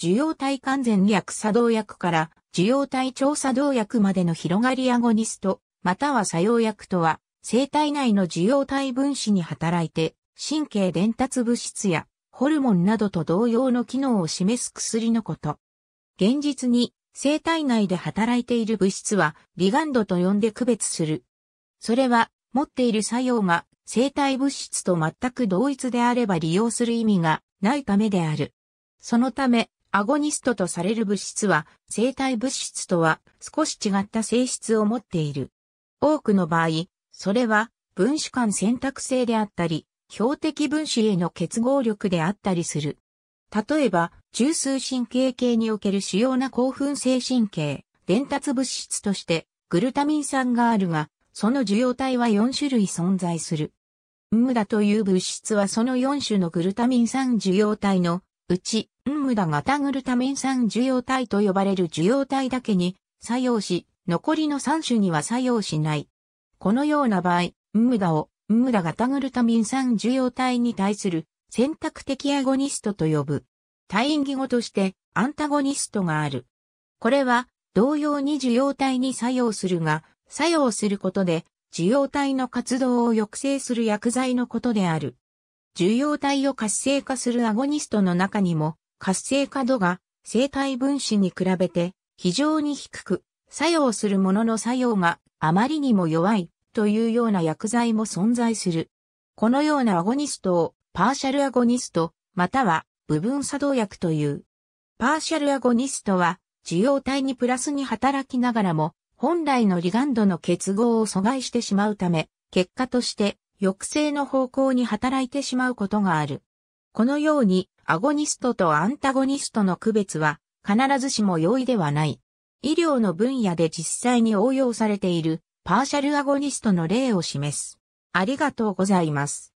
受容体完全薬作動薬から受容体超作動薬までの広がりアゴニスト、または作用薬とは、生体内の受容体分子に働いて、神経伝達物質やホルモンなどと同様の機能を示す薬のこと。現実に生体内で働いている物質はリガンドと呼んで区別する。それは持っている作用が生体物質と全く同一であれば利用する意味がないためである。そのためアゴニストとされる物質は生体物質とは少し違った性質を持っている。多くの場合、それは分子間選択性であったり、標的分子への結合力であったりする。例えば、中枢神経系における主要な興奮性神経、伝達物質としてグルタミン酸があるが、その受容体は4種類存在する。ムダという物質はその4種のグルタミン酸受容体のうち、ムダがタグルタミン酸受容体と呼ばれる受容体だけに作用し、残りの3種には作用しない。このような場合、ムダをムダがタグルタミン酸受容体に対する選択的アゴニストと呼ぶ。対義語としてアンタゴニストがある。これは同様に受容体に作用するが、作用することで受容体の活動を抑制する薬剤のことである。受容体を活性化するアゴニストの中にも活性化度が生体分子に比べて非常に低く、作用するものの作用があまりにも弱いというような薬剤も存在する。このようなアゴニストをパーシャルアゴニスト、または部分作動薬という。パーシャルアゴニストは受容体にプラスに働きながらも本来のリガンドの結合を阻害してしまうため、結果として抑制の方向に働いてしまうことがある。このように、アゴニストとアンタゴニストの区別は、必ずしも容易ではない。医療の分野で実際に応用されている、パーシャルアゴニストの例を示す。ありがとうございます。